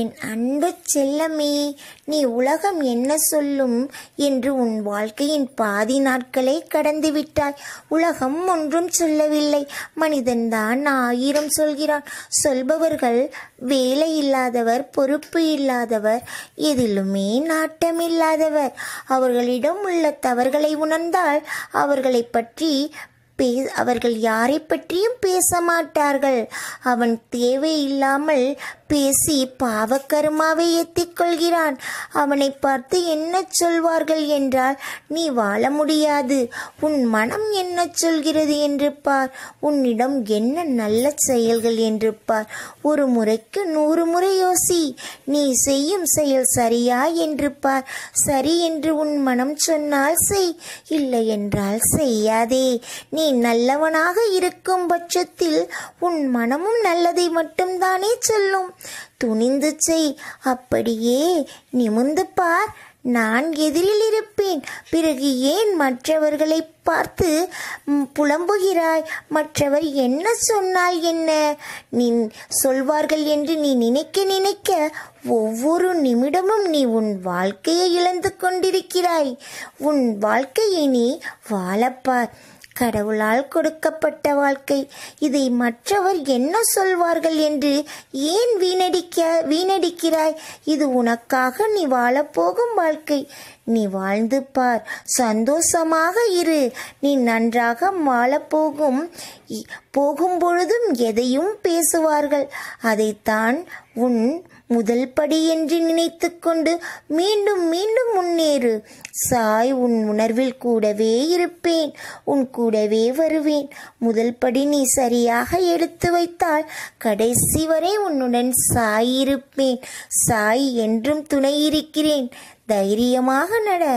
என் அன்பு செல்லமே நீ உலகம் என்ன சொல்லும் என்று உன் வாழ்க்கையின் பாதி நாட்களே கடந்து விட்டாய் உலகம் ஒன்றும் சொல்லவில்லை மனிதன்தான் ஆயிரம் சொல்கிறான் சொல்பவர்கள் வேலை இல்லாதவர் பொறுப்பு இல்லாதவர் எதிலுமே நாட்டமில்லாதவர் அவர்களிடம் உள்ள தவறுகளை உணர்ந்தால் அவர்களை பற்றி பே அவர்கள் யாரை பற்றியும் பேச மாட்டார்கள் அவன் தேவையில்லாமல் பேசி பாவக்கருமாவை கொள்கிறான் அவனை பார்த்து என்ன சொல்வார்கள் என்றால் நீ வாழ முடியாது உன் மனம் என்ன சொல்கிறது என்று பார் உன்னிடம் என்ன நல்ல செயல்கள் என்று பார் ஒரு முறைக்கு நூறு முறை யோசி நீ செய்யும் செயல் சரியா என்று பார் சரி என்று உன் மனம் சொன்னால் செய் இல்லை என்றால் செய்யாதே நீ நல்லவனாக இருக்கும் பட்சத்தில் உன் மனமும் நல்லதை மட்டும்தானே சொல்லும் துணிந்து செய் அப்படியே நிமிந்து பார் நான் எதிரில் இருப்பேன் பிறகு ஏன் மற்றவர்களை பார்த்து புலம்புகிறாய் மற்றவர் என்ன சொன்னால் என்ன நீ சொல்வார்கள் என்று நீ நினைக்க நினைக்க ஒவ்வொரு நிமிடமும் நீ உன் வாழ்க்கையை இழந்து கொண்டிருக்கிறாய் உன் வாழ்க்கையை நீ வாழப்பார் கடவுளால் கொடுக்கப்பட்ட வாழ்க்கை இதை மற்றவர் என்ன சொல்வார்கள் என்று ஏன் வீணடிக்க வீணடிக்கிறாய் இது உனக்காக நீ வாழப்போகும் வாழ்க்கை நீ வாழ்ந்து பார் சந்தோஷமாக இரு நீ நன்றாக வாழப்போகும் போகும் பொழுதும் எதையும் பேசுவார்கள் அதைத்தான் உன் முதல் படி என்று நினைத்து கொண்டு மீண்டும் மீண்டும் முன்னேறு சாய் உன் உணர்வில் கூடவே இருப்பேன் உன் கூடவே வருவேன் முதல் படி நீ சரியாக எடுத்து வைத்தால் கடைசி வரை உன்னுடன் சாய் இருப்பேன் சாய் என்றும் துணை இருக்கிறேன் தைரியமாக நட